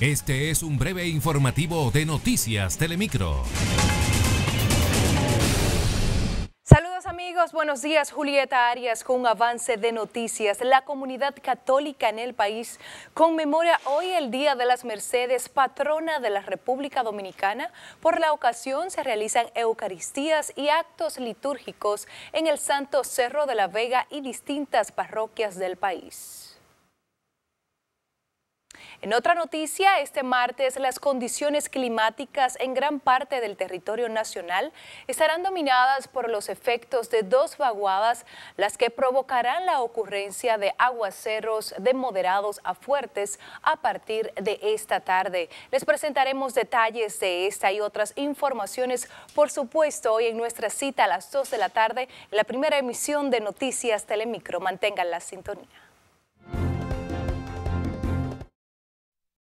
Este es un breve informativo de Noticias Telemicro. Saludos amigos, buenos días. Julieta Arias con un avance de noticias. La comunidad católica en el país conmemora hoy el Día de las Mercedes, patrona de la República Dominicana. Por la ocasión se realizan Eucaristías y actos litúrgicos en el Santo Cerro de la Vega y distintas parroquias del país. En otra noticia, este martes las condiciones climáticas en gran parte del territorio nacional estarán dominadas por los efectos de dos vaguadas, las que provocarán la ocurrencia de aguaceros de moderados a fuertes a partir de esta tarde. Les presentaremos detalles de esta y otras informaciones, por supuesto, hoy en nuestra cita a las 2 de la tarde, la primera emisión de Noticias Telemicro. Mantengan la sintonía.